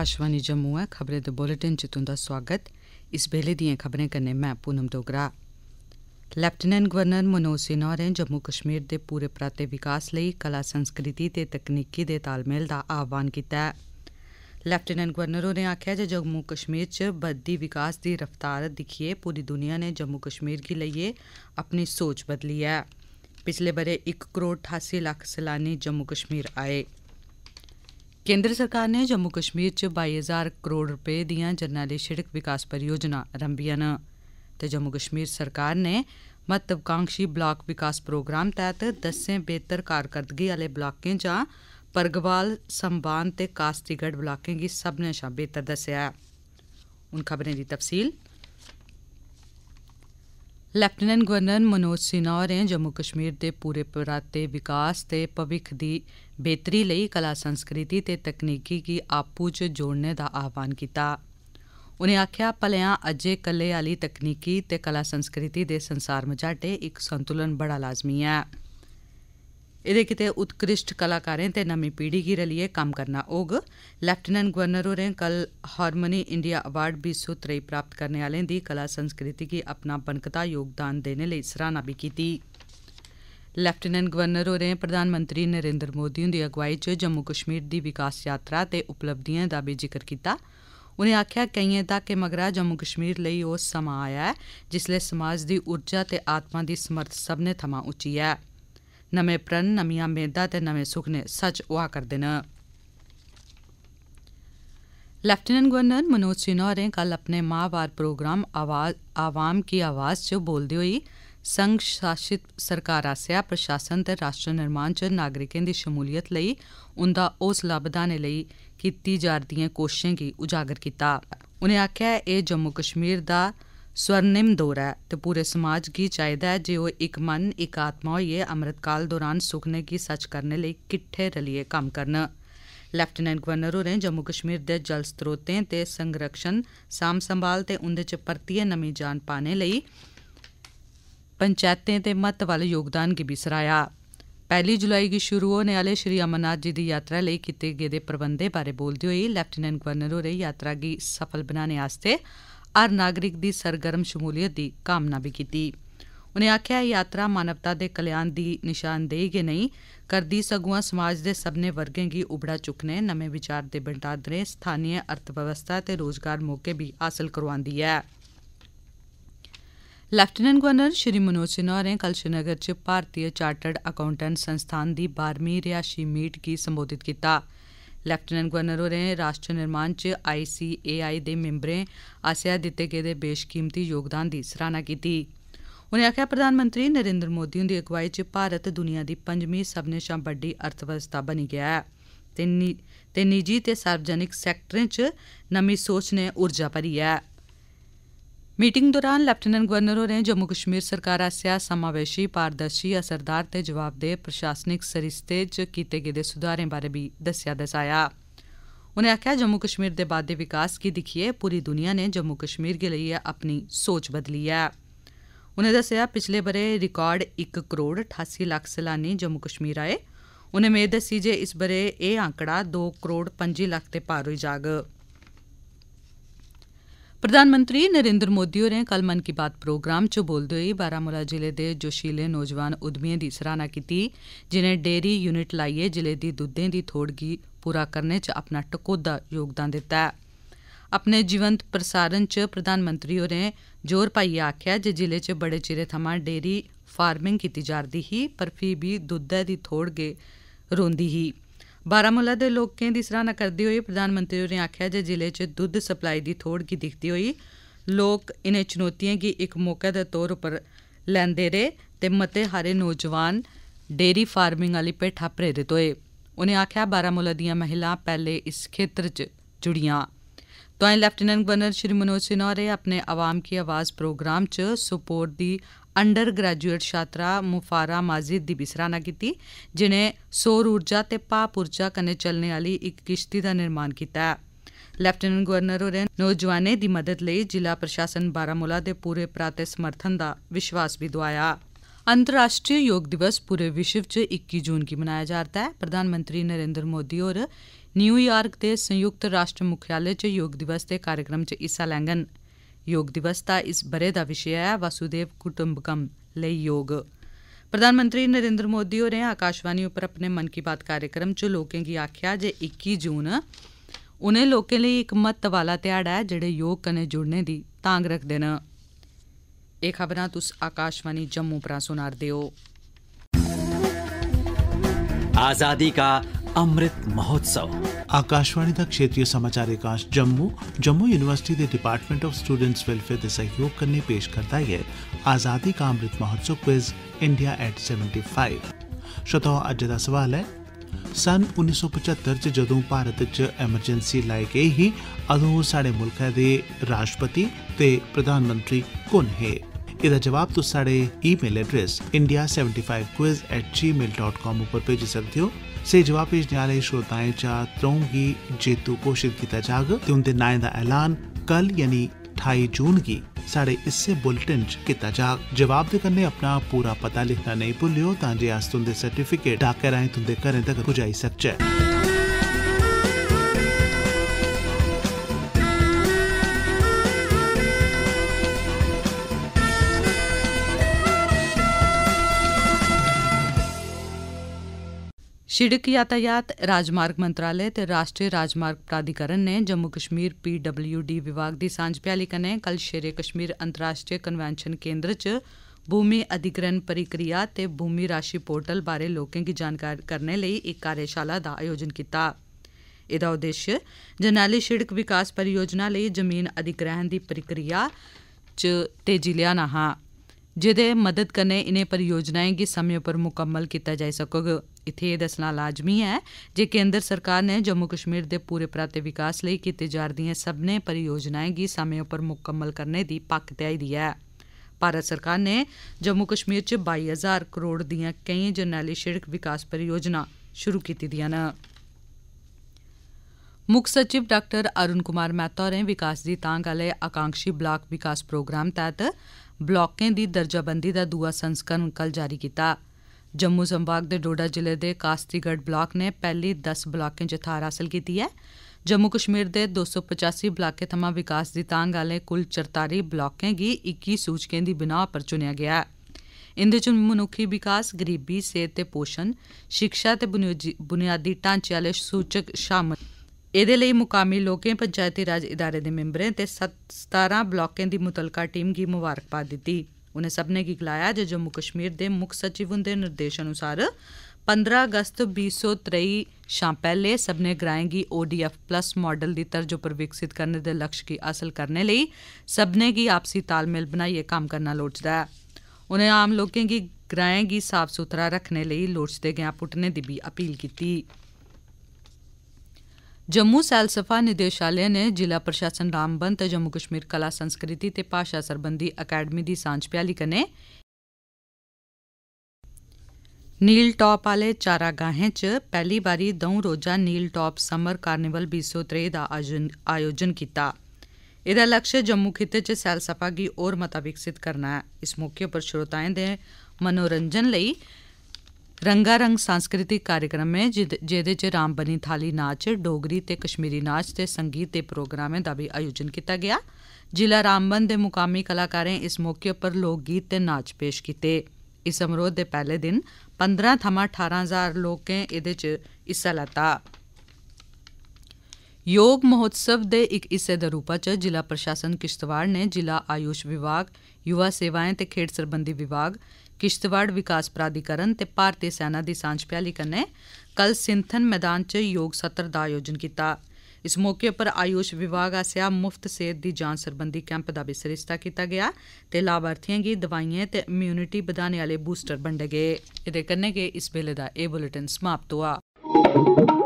आकाशवाणी जम्मू ऐ खबरें दे बुलेटिन च तुंदा सोआगत इस बेल्ले दियें खबरें कन्नै मैं पूनम डोगरा लेफ्टिनेंट गवर्नर मनोज सिन्हा होरें जम्मू कश्मीर दे पूरे पराते विकास लेई कला संस्कृति ते तकनीकी दे तालमेल दा आह्वान कीता ऐ लेफ्टिनेंट गवर्नर होरें आखेआ जे जम्मू कश्मीर च बधदी विकास दी रफ्तार दिक्खियै पूरी दुनिया ने जम्मू कश्मीर गी लेइयै अपनी सोच बदली ऐ पिछले ब'रे इक करोड़ ठासी लक्ख सैलानी जम्मू कश्मीर आए केंद्र सरकार ने जम्मू कश्मीर च बाई हजार करोड़ रपे दियां जरनैली सिड़क विकास परियोजनां रंभियां न ते जम्मू कश्मीर सरकार ने महत्वाकांक्षी ब्लाक विकास प्रोग्राम तैह्त दस्सें बेह्तर कारकर्दगी आह्ले ब्लाकें चा परगवाल संबान ते कासतीगढ़ ब्लाकें गी सब्भनें शा बेह्तर दस्सेआ ऐ ਲੈਫਟੀਨੈਂਟ ਗਵਰਨਰ ਮਨੋਜ ਸਿਨਹਾ ਹੋਰੇ ਜੰਮੂ ਕਸ਼ਮੀਰ ਦੇ ਪੂਰੇ ਪਰਾਤੇ ਵਿਕਾਸ ਤੇ ਭਵਿੱਖ ਦੀ ਬਿਹਤਰੀ ਲਈ ਕਲਾ ਸੰਸਕ੍ਰਿਤੀ ਤੇ ਤਕਨੀਕੀ ਕੀ ਆਪੂ ਚ ਜੋੜਨੇ ਦਾ ਆਹਵਾਨ ਕੀਤਾ ਉਨੇ ਆਖਿਆ ਭਲਿਆਂ ਅਜੇ ਕੱਲੇ ਵਾਲੀ ਤਕਨੀਕੀ ਤੇ ਕਲਾ ਸੰਸਕ੍ਰਿਤੀ ਦੇ ਸੰਸਾਰ ਮਝਾਟੇ ਇੱਕ ਸੰਤੁਲਨ ਬੜਾ ਲਾਜ਼ਮੀ ਹੈ ਇਹਦੇ ਕਿਤੇ ਉਤਕ੍ਰਿਸ਼ਟ ਕਲਾਕਾਰਾਂ ਤੇ ਨਵੀਂ ਪੀੜ੍ਹੀ ਗਿਰ ਲਈ ਕੰਮ ਕਰਨਾ ਉਗ ਲੈਫਟਨੈਂਟ ਗਵਰਨਰ ਹੋ ਹੋਰੇ ਕੱਲ ਹਾਰਮਨੀ ਇੰਡੀਆ ਅਵਾਰਡ ਵੀ ਸੂਤਰੇ ਪ੍ਰਾਪਤ ਕਰਨ ਵਾਲੇ ਦੀ ਕਲਾ ਸੰਸਕ੍ਰਿਤੀ ਕੀ ਆਪਣਾ ਬਨਕਤਾ ਯੋਗਦਾਨ ਦੇਣ ਲਈ ਸਰਾਣਾ ਵੀ ਕੀਤੀ ਲੈਫਟਨੈਂਟ ਗਵਰਨਰ ਹੋ ਰਹੇ ਪ੍ਰਧਾਨ ਮੰਤਰੀ ਨਰਿੰਦਰ ਮੋਦੀ ਦੀ ਅਗਵਾਈ 'ਚ ਜੰਮੂ ਕਸ਼ਮੀਰ ਦੀ ਵਿਕਾਸ ਯਾਤਰਾ ਤੇ ਉਪਲਬਧੀਆਂ ਦਾ ਵੀ ਜ਼ਿਕਰ ਕੀਤਾ ਉਨੇ ਆਖਿਆ ਕਈਏ ਤਾਂ ਕਿ ਮਗਰਾ ਜੰਮੂ ਕਸ਼ਮੀਰ ਲਈ ਉਹ ਸਮਾਂ ਆਇਆ ਜਿਸ ਲਈ ਸਮਾਜ ਦੀ ਊਰਜਾ ਤੇ ਆਤਮਾ ਦੀ ਸਮਰਥ ਸਭ ਨੇ ਥਮਾ ਉੱਚੀ ਹੈ ਨਵੇਂ ਪ੍ਰਣ ਨਵੀਆਂ ਮੇਦਾਂ ਤੇ ਨਵੇਂ ਸੁਖ ਨੇ ਸੱਚ ਵਾ ਕਰਦੇ ਨੇ ਲੈਫਟੀਨੈਂਟ ਗਵਰਨਰ ਮਨੋਜ ਸਿਨਹਾ ਨੇ ਕੱਲ ਆਪਣੇ ਮਾਹਵਾਰ ਪ੍ਰੋਗਰਾਮ ਆਵਾਜ਼ ਆਵਾਮ ਕੀ ਆਵਾਜ਼ 'ਚ ਬੋਲਦੇ ਹੋਈ ਸੰਘ ਸ਼ਾਸਿਤ ਸਰਕਾਰ ਆਸਿਆ ਪ੍ਰਸ਼ਾਸਨ ਤੇ ਰਾਸ਼ਟਰ ਨਿਰਮਾਣ 'ਚ ਨਾਗਰਿਕਾਂ ਦੀ ਸ਼ਮੂਲੀਅਤ ਲਈ ਉਹਦਾ ਉਸ ਵਧਾਉਣ ਲਈ ਕੀਤੀ ਜਾ ਰਹੀਆਂ ਕੋਸ਼ਿਸ਼ਾਂ ਕੀ ਉਜਾਗਰ ਕੀਤਾ ਉਹਨੇ ਆਖਿਆ ਇਹ ਜੰਮੂ ਕਸ਼ਮੀਰ ਦਾ स्वर्णिम दौर ऐ ते पूरे समाज गी चाहिदा ऐ जे ओह् इक मन इक आत्मा होइयै अमृतकाल दौरान सुखने गी सच करने लेई किट्ठे रलियै कम्म करन लेफ्टिनेंट गवर्नर होरें जम्मू कश्मीर दे जल स्रोतें दे संरक्षण सांभ संभाल ते उंदे च परतियै नमीं जान पाने लेई पंचैतें दे महत्व आह्ले योगदान गी बी सराहेआ पैह्ली जुलाई गी शुरू होने आह्ले श्री अमरनाथ जी दी यात्रा लेई कीते गेदे प्रबंधें बारै बोलदे होई लेफ्टिनेंट गवर्नर होरें यात्रा गी सफल बनाने आस्तै ਹਰ ਨਾਗਰਿਕ ਦੀ ਸਰਗਰਮ ਸ਼ਮੂਲੀਅਤ ਦੀ ਕਾਮਨਾ ਵੀ ਕੀਤੀ ਉਨੇ ਆਖਿਆ ਇਹ ਯਾਤਰਾ ਮਾਨਵਤਾ ਦੇ ਕਲਿਆਣ ਦੀ ਨਿਸ਼ਾਨਦੇਹੀ ਕੇ ਨਹੀਂ ਕਰਦੀ ਸਗੂਆ ਸਮਾਜ ਦੇ ਸਭਨੇ ਵਰਗੇ ਕੀ ਉਬੜਾ ਚੁੱਕਨੇ ਨਵੇਂ ਵਿਚਾਰ ਦੇ ਬੰਟਾਦਰੇ ਸਥਾਨੀ ਅਰਥਵਿਵਸਥਾ ਤੇ ਰੋਜ਼ਗਾਰ ਮੌਕੇ ਵੀ ਹਾਸਲ ਕਰਵਾਉਂਦੀ ਹੈ ਲੈਫਟੀਨੈਂਟ ਗਵਰਨਰ ਸ਼੍ਰੀ ਮਨੋਜ ਸਿਨਹਾ ਨੇ ਕੱਲ ਸ਼੍ਰੀਨਗਰ 'ਚ ਭਾਰਤੀ ਚਾਰਟਰਡ ਅਕਾਊਂਟੈਂਟ ਸੰਸਥਾਨ ਦੀ 12ਵੀਂ ਰਿਆਸ਼ੀ ਮੀਟ ਕੀ ਸੰਬੋਧਿਤ ਕੀਤਾ लैफ्टिनेंट गवर्नर होरें राष्ट्र निर्माण च आईसीएआई दे मिम्बरें आसेआ दित्ते गेदे बेशकीमती योगदान दी सराहना कीती उनें आखेआ प्रधानमंत्री नरेन्द्र मोदी हुंदी अगुवाई च भारत दुनिया दी पंजमीं सब्मनें शा बड्डी अर्थबवस्था बनी गेआ ऐ ते निजी ते सार्वजनिक सैक्टरें च नमीं सोच नै उर्जा भरी ऐ मीटिंग दौरान लेफ्टिनेंट गवर्नर होरें जम्मू कश्मीर सरकार आसेआ समावेशी पारदर्शी असरदार ते जवाबदेह प्रशासनिक सरिस्ते च कीते गेदे सुधारें बारै बी दस्सेआ दसाया उनें आखेआ जम्मू कश्मीर दे बाद्दे विकास गी दिक्खियै पूरी दुनिया ने जम्मू कश्मीर गी लेइयै अपनी सोच बदली ऐ उनें दस्सेआ पिछले ब'रे रिकार्ड इक करोड़ ठासी लक्ख सैलानी जम्मू कश्मीर आए उनें मेद दस्सी जे इस ब'रे एह् आंकड़ा दो करोड़ पं'जी लक्ख दे पार होई जाग प्रधानमंत्री नरेंद्र मोदी होरें कल मन की बात प्रोग्राम च बोलदे होई बारामूला जिले दे जोशीले नौजवान उद्यमियें दी सराहना कीती जिनें डेयरी यूनिट लाइयै जिले दी दुद्धै दी थोड़ गी पूरा करने च अपना टकोह्दा योगदान दित्ता ऐ अपने जीवंत प्रसारण च प्रधानमंत्री होरें जोर पाइयै आखेआ जे जिले च बड़े चिरे थमां डेयरी फार्मिंग कीती जा'रदी ही पर फ्ही बी दुद्धै दी थोड़ गै रौंह्दी ही ਬਾਰਾਮੂਲਾ ਦੇ ਲੋਕਾਂ ਦੀ ਸਰਾਹਨਾ ਕਰਦੇ ਹੋਏ ਪ੍ਰਧਾਨ ਮੰਤਰੀ ਨੇ ਆਖਿਆ ਜੇ ਜ਼ਿਲ੍ਹੇ 'ਚ ਦੁੱਧ ਸਪਲਾਈ ਦੀ ਥੋੜ੍ਹ ਕੀ ਦਿਖਦੀ ਹੋਈ ਲੋਕ ਇਹਨੇ ਚੁਣੌਤੀਆਂ ਕੀ ਇੱਕ ਮੌਕੇ ਦੇ ਤੌਰ ਉੱਪਰ ਲੈਂਦੇ ਰਹੇ ਤੇ ਮਤੇ ਹਾਰੇ ਨੌਜਵਾਨ ਡੇਰੀ ਫਾਰਮਿੰਗ ਵਾਲੀ ਪੇਠਾ ਪ੍ਰੇਰਿਤ ਹੋਏ ਉਹਨੇ ਆਖਿਆ ਬਾਰਾਮੂਲਾ ਦੀਆਂ ਮਹਿਲਾ ਪਹਿਲੇ ਇਸ ਖੇਤਰ 'ਚ ਜੁੜੀਆਂ ਤਾਂ ਲੈਫਟੀਨੈਂਟ ਗਵਰਨਰ ਸ਼੍ਰੀ ਮਨੋਜ ਸਿਨਹਾ ਨੇ ਆਪਣੇ ਆਵਾਮ ਕੀ ਆਵਾਜ਼ ਪ੍ਰੋਗਰਾਮ 'ਚ ਸਪੋਰਟ ਦੀ ਅੰਡਰ ਗ੍ਰੈਜੂਏਟ ਛਾਤਰਾ ਮੁਫਾਰਾ ਮਾਜਿਦ ਦੀ ਬਿਸਰਾਨਾ ਕੀਤੀ ਜਿਨੇ ਸੌਰ ਊਰਜਾ ਤੇ ਪਾਪ ਊਰਜਾ ਕਨੇ ਚੱਲਣੇ ਵਾਲੀ ਇੱਕ ਕਿਸ਼ਤੀ ਦਾ ਨਿਰਮਾਣ ਕੀਤਾ ਹੈ ਲੈਫਟੀਨੈਂਟ ਗਵਰਨਰ ਹੋਰੇ ਨੌਜਵਾਨੇ ਦੀ ਮਦਦ ਲਈ ਜ਼ਿਲ੍ਹਾ ਪ੍ਰਸ਼ਾਸਨ ਬਾਰਾਮੂਲਾ ਦੇ ਪੂਰੇ ਪ੍ਰਾਤੇ ਸਮਰਥਨ ਦਾ ਵਿਸ਼ਵਾਸ ਵੀ ਦਵਾਇਆ ਅੰਤਰਰਾਸ਼ਟਰੀ ਯੋਗ ਦਿਵਸ ਪੂਰੇ ਵਿਸ਼ਵ 'ਚ 21 ਜੂਨ ਕੀ ਮਨਾਇਆ ਜਾਂਦਾ ਹੈ ਪ੍ਰਧਾਨ ਮੰਤਰੀ ਨਰਿੰਦਰ ਮੋਦੀ ਹੋਰ ਨਿਊਯਾਰਕ ਦੇ ਸੰਯੁਕਤ ਰਾਸ਼ਟਰ ਮੁਖਿਆਲੇ 'ਚ ਯੋਗ ਦਿਵਸ ਦੇ ਕਾਰਜਕ੍ਰਮ 'ਚ ਹਿੱਸਾ ਲੈਣਗੇ योग दिवस का इस बरे ਦਾ ਵਿਸ਼ਾ ਹੈ ਵਾਸੁਦੇਵ ਕੁਟੁੰਬਕਮ ਲਈ प्रधानमंत्री नरेंद्र मोदी होरें आकाशवाणी उप्पर अपने मन की बात कार्यक्रम च लोकें गी आखेआ जे 21 जून उ'नें लोकें लेई इक महत्व आह्ला ध्याड़ा ऐ जेह्ड़े योग कन्नै जुड़ने दी तांग रखदे न एह् खबरां तुस आकाशवाणी जम्मू परा सुना'रदे ओ आजादी का ਅੰਮ੍ਰਿਤ ਮਹੋਤਸਵ ਆਕਾਸ਼ਵਾਣੀ ਦਾ ਖੇਤਰੀ ਸਮਾਚਾਰ ਇਕਾਂਸ਼ ਜੰਮੂ ਜੰਮੂ ਯੂਨੀਵਰਸਿਟੀ ਦੇ ਡਿਪਾਰਟਮੈਂਟ ਆਫ ਸਟੂਡੈਂਟਸ ਵੈਲਫੇਅਰ ਦੇ ਸਹਿਯੋਗ ਕਰਨੇ ਪੇਸ਼ ਕਰਦਾ ਹੈ Azadi Ka Amrit Mahotsav quiz India at 75 ਸ਼ਤੋ ਅੱਜ ਦਾ ਸਵਾਲ ਹੈ ਸਨ 1975 ਚ ਜਦੋਂ ਭਾਰਤ ਚ ਐਮਰਜੈਂਸੀ ਲਾਈ ਗਈ ਹੀ ਅਦੋਂ ਸਾਡੇ ਮੁਲਕ ਦੇ ਰਾਸ਼ਟਰਪਤੀ ਤੇ ਪ੍ਰਧਾਨ ਮੰਤਰੀ ਕੌਣ ਹੈ ਇਹਦਾ ਜਵਾਬ ਤੁਸੀਂ ਸਾਡੇ ਈਮੇਲ ਐਡਰੈਸ india75quiz@gmail.com ਉੱਪਰ ਭੇਜ ਸਕਦੇ ਹੋ स्हेई जवाब भेजने आह्ले श्रोताएं चा त्र'ऊं गी जेतू घोषित कीता जाग ते उंदे नाएं दा ऐलान कल यानी ठाई जून गी साढ़े इस्सै बुलेटिन च कीता जाग जवाब दे कन्नै अपना पूरा पता लिखना नेईं भुल्लेओ तां जे अस तुंदे सर्टिफिकेट डाकै राएं तुंदे घरें तगर पुजाई सकचै ਸ਼ਿੜਕ ਯਾਤਾਇਤ ਰਾਜਮਾਰਗ ਮੰਤਰਾਲੇ ਤੇ ਰਾਸ਼ਟਰੀ ਰਾਜਮਾਰਗ ਪ੍ਰਾਧਿਕਰਨ ਨੇ ਜੰਮੂ ਕਸ਼ਮੀਰ ਪੀਡਬਲਯੂਡੀ ਵਿਭਾਗ ਦੀ ਸਾਂਝ ਪਿਆਲੀ ਕਨੇ ਕੱਲ ਸ਼ੇਰੇ ਕਸ਼ਮੀਰ ਅੰਤਰਰਾਸ਼ਟਰੀ ਕਨਵੈਨਸ਼ਨ ਕੇਂਦਰ 'ਚ ਭੂਮੀ ਅਧਿਗ੍ਰਹਿਣ ਪ੍ਰਕਿਰਿਆ ਤੇ ਭੂਮੀ ਰਾਸ਼ੀ ਪੋਰਟਲ ਬਾਰੇ ਲੋਕਾਂ ਦੀ ਜਾਣਕਾਰੀ ਕਰਨ ਲਈ ਇੱਕ ਕਾਰਜਸ਼ਾਲਾ ਦਾ ਆਯੋਜਨ ਕੀਤਾ ਇਹਦਾ ਉਦੇਸ਼ ਜਨਾਲੀ ਸ਼ਿੜਕ ਵਿਕਾਸ ਪਰਿਯੋਜਨਾ ਲਈ ਜ਼ਮੀਨ ਅਧਿਗ੍ਰਹਿਣ ਦੀ ਪ੍ਰਕਿਰਿਆ 'ਚ ਤੇਜ਼ੀ ਲਿਆਣਾ ਹੈ ਜਿਹਦੇ ਮਦਦ ਕਰਨੇ ਇਹਨੇ ਪਰਿਯੋਜਨਾਵਾਂ ਦੀ ਸਮੇਂ ਪਰ ਮੁਕੰਮਲ ਕੀਤਾ ਜਾ ਸਕੋਗਾ ਇਥੇ ਦੱਸਣਾ ਲਾਜ਼ਮੀ ਹੈ ਜੇ ਕੇਂਦਰ ਸਰਕਾਰ ਨੇ ਜੰਮੂ ਕਸ਼ਮੀਰ ਦੇ ਪੂਰੇ ਪ੍ਰਾਤੇ ਵਿਕਾਸ ਲਈ ਕੀਤੀ ਜਾ ਰਹੀਆਂ ਸਭਨੇ ਪਰਿਯੋਜਨਾਵਾਂ ਦੀ ਸਮੇਂ ਉਪਰ ਮੁਕੰਮਲ ਕਰਨੇ ਦੀ ਪੱਕ ਧਿਆਈ ਦੀ ਹੈ ਭਾਰਤ ਸਰਕਾਰ ਨੇ ਜੰਮੂ ਕਸ਼ਮੀਰ 'ਚ 22000 ਕਰੋੜ ਦੀਆਂ ਕਈ ਜਨਰਲੀ ਸ਼ਿਰਕ ਵਿਕਾਸ ਪਰਿਯੋਜਨਾ ਸ਼ੁਰੂ ਕੀਤੀ ਦੀਆਂ ਨਾ ਮੁੱਖ ਸਚਿਵ ਡਾਕਟਰ ਅਰੁਣ ਕੁਮਾਰ ਮਹਿਤਾ ਨੇ ਵਿਕਾਸ ਦੀ ਤਾਂਗ ਵਾਲੇ ਆਕਾਂਖੀ ਬਲਾਕ ਵਿਕਾਸ ਪ੍ਰੋਗਰਾਮ ਤਹਿਤ ਬਲਾਕਾਂ ਦੀ ਦਰਜਾਬੰਦੀ ਦਾ ਦੂਆ ਸੰਸਕਰਨ ਕੱਲ ਜਾਰੀ ਕੀਤਾ ਜੰਮੂ ਸੰਭਾਗ ਦੇ ਡੋਡਾ ਜ਼ਿਲ੍ਹੇ ਦੇ ਕਾਸਤੀਗੜ੍ਹ ਬਲਾਕ ਨੇ ਪਹਿਲੀ 10 ਬਲਾਕਾਂ ਚ ਥਾਰ ਹਾਸਲ ਕੀਤੀ ਹੈ ਜੰਮੂ ਕਸ਼ਮੀਰ ਦੇ 285 ਬਲਾਕੇ ਥਮਾ ਵਿਕਾਸ ਦੀ ਤਾਂਗ ਵਾਲੇ ਕੁੱਲ 44 ਬਲਾਕਾਂ ਦੀ 21 ਸੂਚਕਾਂ ਦੀ ਬਿਨਾ ਪਰ ਚੁਣਿਆ ਗਿਆ ਹੈ ਇੰਦੇ ਚ ਮਨੁੱਖੀ ਵਿਕਾਸ ਗਰੀਬੀ ਸਿਹਤ ਤੇ ਪੋਸ਼ਣ ਸਿੱਖਿਆ ਤੇ ਬੁਨਿਆਦੀ ਢਾਂਚੇ ਵਾਲੇ ਸੂਚਕ ਸ਼ਾਮਲ ਇਹਦੇ ਲਈ ਮੁਕਾਮੀ ਲੋਕਾਂ ਪੰਚਾਇਤੀ ਰਾਜ ادارے ਦੇ ਮੈਂਬਰਾਂ ਤੇ 17 ਬਲਾਕਾਂ ਦੀ ਮੁਤਲਕਾ ਟੀਮ ਦੀ ਮੁਬਾਰਕਬਾਦ ਦਿੱਤੀ ਉਨੇ ਸਭਨੇ ਕੀ ਖਲਾਇਆ ਜੇ ਜੰਮੂ ਕਸ਼ਮੀਰ ਦੇ ਮੁੱਖ ਸਚਿਵ ਹੁੰਦੇ ਨਿਰਦੇਸ਼ ਅਨੁਸਾਰ 15 ਅਗਸਤ 2023 ਸ਼ਾਮ ਪਹਿਲੇ ਸਭਨੇ ਗ੍ਰਾਇੰਗੀ ODF ਪਲੱਸ ਮਾਡਲ ਦੀ ਤਰਜ ਉਪਰ ਵਿਕਸਿਤ ਕਰਨ ਦੇ ਲਕਸ਼ ਕੀ ਅਸਲ ਕਰਨੇ ਲਈ ਸਭਨੇ ਕੀ ਆਪਸੀ ਤਾਲਮੇਲ ਬਣਾਈਏ ਕੰਮ ਕਰਨਾ ਲੋੜਦਾ ਹੈ ਉਹਨੇ ਆਮ ਲੋਕਾਂ ਕੀ ਗ੍ਰਾਇੰਗੀ ਸਾਫ ਸੁਥਰਾ ਰੱਖਣੇ ਲਈ ਲੋੜਦੇ ਗਿਆ ਪੁੱਟਨੇ ਦੀ ਵੀ ਅਪੀਲ ਕੀਤੀ ਜੰਮੂ ਸੈਲਸਫਾ ਨਿਦੇਸ਼ਾਲੇ ਨੇ ਜ਼ਿਲ੍ਹਾ ਪ੍ਰਸ਼ਾਸਨ ਰਾਮਬਨ ਤੇ ਜੰਮੂ ਕਸ਼ਮੀਰ ਕਲਾ ਸੰਸਕ੍ਰਿਤੀ ਤੇ ਭਾਸ਼ਾ ਸਰਬੰਧੀ ਅਕੈਡਮੀ ਦੀ ਸਾਂਝ ਪਿਆਲੀ ਕਨੇ ਨੀਲ ਟਾਪ ਵਾਲੇ ਚਾਰਾਗਾਹਾਂ 'ਚ ਪਹਿਲੀ ਵਾਰੀ ਦੋ ਰੋਜ਼ਾ ਨੀਲ ਟਾਪ ਸਮਰ ਕਾਰਨੀਵਲ 2023 ਦਾ ਆਯੋਜਨ ਕੀਤਾ ਇਹਦਾ ਲਕਸ਼ ਜੰਮੂ ਖਿੱਤੇ 'ਚ ਸੈਲਸਫਾ ਗੀ ਹੋਰ ਮਤਾ ਵਿਕਸਿਤ ਕਰਨਾ ਹੈ ਇਸ ਮੌਕੇ ਪਰ ਸ਼ਰੋਤਾਵਾਂ ਦੇ ਮਨੋਰੰਜਨ ਲਈ रंगारंग सांस्कृतिक कार्यक्रम ऐ जेह्दे च रामबनी थाली नाच डोगरी ते कश्मीरी नाच ते संगीत दे प्रोग्रामें दा बी आयोजन कीता गेआ जिला रामबन दे मुकामी कलाकारें इस मौके उप्पर लोकगीत ते नाच पेश कीते इस समारोह दे पैहले दिन पंदरां थमां ठारां हजार लोकें एह्दे च हिस्सा लैता योग महोत्सव दे इक हिस्से दे रूपै च जिला प्रशासन किश्तवाड़ ने जिला आयुष विभाग युवा सेवाएं ते खेड्ढ सरबंधी विभाग ਕਿਸ਼ਤਵਾੜ ਵਿਕਾਸ ਪ੍ਰਾਧੀਕਰਨ ਤੇ ਭਾਰਤੀ ਸੈਨਾ ਦੀ ਸਾਂਝ ਪਿਆਲੀ ਕੰਨੇ ਕੱਲ ਸਿੰਥਨ ਮੈਦਾਨ 'ਚ ਯੋਗ ਸਤਰ ਦਾ ਆਯੋਜਨ ਕੀਤਾ ਇਸ ਮੌਕੇ ਉੱਪਰ ਆਯੂਸ਼ ਵਿਭਾਗ ਆਸਿਆ ਮੁਫਤ ਸਿਹਤ ਦੀ ਜਾਂਚ ਸੰਬੰਧੀ ਕੈਂਪ ਦਾ ਵੀ ਸਿਰਸਤਾ ਕੀਤਾ ਗਿਆ ਤੇ ਲਾਭਾਰਥੀਆਂ ਦੀ ਦਵਾਈਆਂ ਤੇ ਇਮਿਊਨਿਟੀ ਵਧਾਉਣ ਵਾਲੇ ਬੂਸਟਰ ਵੰਡੇ ਗਏ ਇਹਦੇ ਕੰਨੇ ਕੇ ਇਸ ਬਿਲ ਦਾ ਇਹ ਬੁਲੇਟਿਨ ਸਮਾਪਤ ਹੋਆ